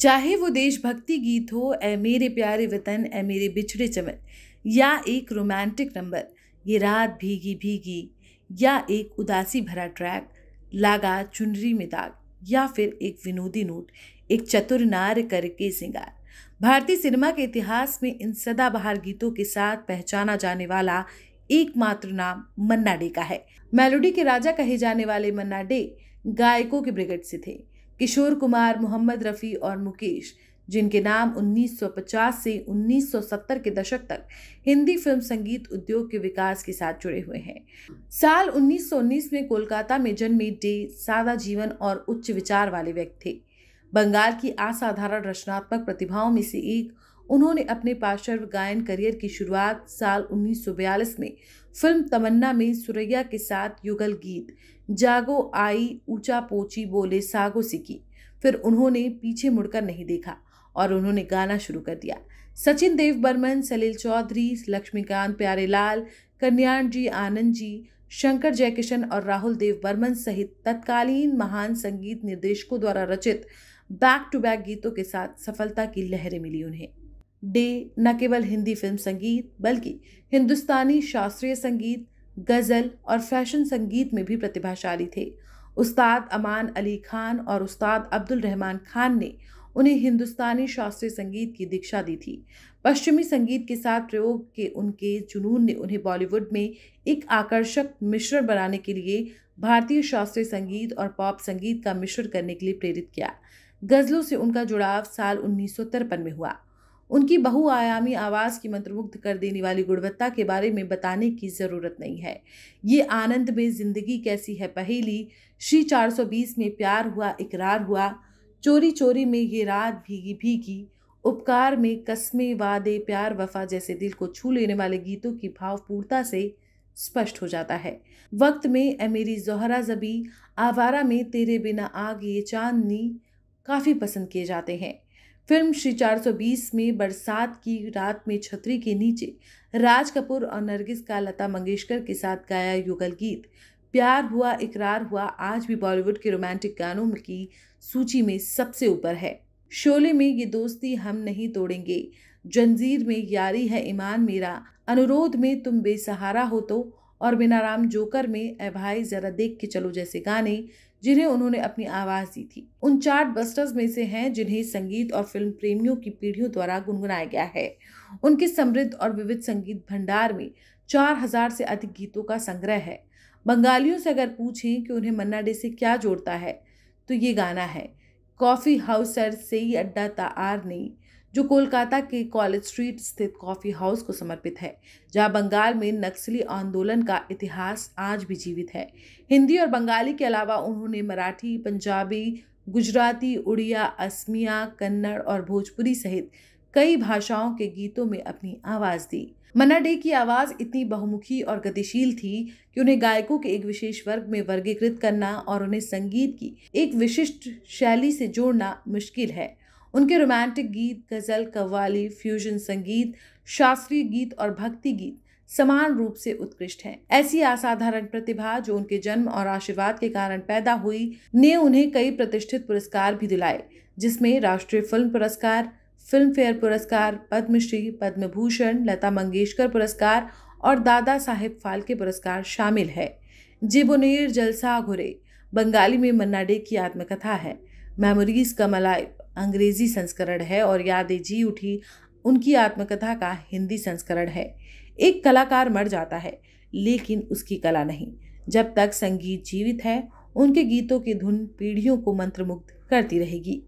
चाहे वो देशभक्ति गीत हो ए मेरे प्यारे वतन ए मेरे बिछड़े चमन या एक रोमांटिक नंबर ये रात भीगी भीगी या एक उदासी भरा ट्रैक लागा चुनरी में दाग या फिर एक विनोदी नोट एक चतुर नार करके सिंगार भारतीय सिनेमा के इतिहास में इन सदाबहार गीतों के साथ पहचाना जाने वाला एकमात्र नाम मन्ना डे का है मेलोडी के राजा कहे जाने वाले मन्ना डे गायकों के ब्रिगेड से थे किशोर कुमार मोहम्मद रफ़ी और मुकेश जिनके नाम 1950 से 1970 के दशक तक हिंदी फिल्म संगीत उद्योग के विकास के साथ जुड़े हुए हैं साल 1919 में कोलकाता में जन्मे डे सादा जीवन और उच्च विचार वाले व्यक्ति थे बंगाल की असाधारण रचनात्मक प्रतिभाओं में से एक उन्होंने अपने पार्श्व गायन करियर की शुरुआत साल 1942 में फिल्म तमन्ना में सुरैया के साथ युगल गीत जागो आई ऊंचा पोची बोले सागो से की फिर उन्होंने पीछे मुड़कर नहीं देखा और उन्होंने गाना शुरू कर दिया सचिन देव बर्मन सलील चौधरी लक्ष्मीकांत प्यारेलाल कन्याण जी आनंद जी शंकर जयकिशन और राहुल देव बर्मन सहित तत्कालीन महान संगीत निर्देशकों द्वारा रचित बैक टू बैक गीतों के साथ सफलता की लहरें मिली उन्हें डे न केवल हिंदी फिल्म संगीत बल्कि हिंदुस्तानी शास्त्रीय संगीत गज़ल और फैशन संगीत में भी प्रतिभाशाली थे उस्ताद अमान अली खान और उस्ताद अब्दुल रहमान खान ने उन्हें हिंदुस्तानी शास्त्रीय संगीत की दीक्षा दी थी पश्चिमी संगीत के साथ प्रयोग के उनके जुनून ने उन्हें बॉलीवुड में एक आकर्षक मिश्रण बनाने के लिए भारतीय शास्त्रीय संगीत और पॉप संगीत का मिश्रण करने के लिए प्रेरित किया गज़लों से उनका जुड़ाव साल उन्नीस में हुआ उनकी बहुआयामी आवाज़ की मंत्रमुग्ध कर देने वाली गुणवत्ता के बारे में बताने की ज़रूरत नहीं है ये आनंद में ज़िंदगी कैसी है पहेली श्री 420 में प्यार हुआ इकरार हुआ चोरी चोरी में ये रात भीगी भीगी उपकार में कस्मे वादे प्यार वफा जैसे दिल को छू लेने वाले गीतों की भावपूर्णता से स्पष्ट हो जाता है वक्त में ए मेरी जोहरा जबी आवारा में तेरे बिना आग ये चांदनी काफ़ी पसंद किए जाते हैं फिल्म श्री 420 में बरसात की रात में छतरी के नीचे राज कपूर और नरगिस का लता मंगेशकर के साथ गाया युगल गीत प्यार हुआ इकरार हुआ आज भी बॉलीवुड के रोमांटिक गानों की सूची में सबसे ऊपर है शोले में ये दोस्ती हम नहीं तोड़ेंगे जंजीर में यारी है ईमान मेरा अनुरोध में तुम बेसहारा हो तो और राम जोकर में ए भाई ज़रा देख के चलो जैसे गाने जिन्हें उन्होंने अपनी आवाज़ दी थी उन चार्ट बस्टर्स में से हैं जिन्हें संगीत और फिल्म प्रेमियों की पीढ़ियों द्वारा गुनगुनाया गया है उनके समृद्ध और विविध संगीत भंडार में चार हजार से अधिक गीतों का संग्रह है बंगालियों से अगर पूछें कि उन्हें मन्ना डे से क्या जोड़ता है तो ये गाना है कॉफ़ी हाउस सर से अड्डा ता आर नहीं जो कोलकाता के कॉलेज स्ट्रीट स्थित कॉफ़ी हाउस को समर्पित है जहां बंगाल में नक्सली आंदोलन का इतिहास आज भी जीवित है हिंदी और बंगाली के अलावा उन्होंने मराठी पंजाबी गुजराती उड़िया असमिया कन्नड़ और भोजपुरी सहित कई भाषाओं के गीतों में अपनी आवाज़ दी मन्ना डे की आवाज़ इतनी बहुमुखी और गतिशील थी कि उन्हें गायकों के एक विशेष वर्ग में वर्गीकृत करना और उन्हें संगीत की एक विशिष्ट शैली से जोड़ना मुश्किल है उनके रोमांटिक गीत गज़ल कव्वाली फ्यूजन संगीत शास्त्रीय गीत और भक्ति गीत समान रूप से उत्कृष्ट हैं। ऐसी असाधारण प्रतिभा जो उनके जन्म और आशीर्वाद के कारण पैदा हुई ने उन्हें कई प्रतिष्ठित पुरस्कार भी दिलाए जिसमें राष्ट्रीय फिल्म पुरस्कार फिल्म फेयर पुरस्कार पद्मश्री पद्म भूषण लता मंगेशकर पुरस्कार और दादा साहेब फाल्के पुरस्कार शामिल है जिबुनीर जलसा घुरे बंगाली में मन्ना डे की आत्मकथा है मेमोरीज कमलाइफ अंग्रेजी संस्करण है और यादें जी उठी उनकी आत्मकथा का हिंदी संस्करण है एक कलाकार मर जाता है लेकिन उसकी कला नहीं जब तक संगीत जीवित है उनके गीतों की धुन पीढ़ियों को मंत्रमुग्ध करती रहेगी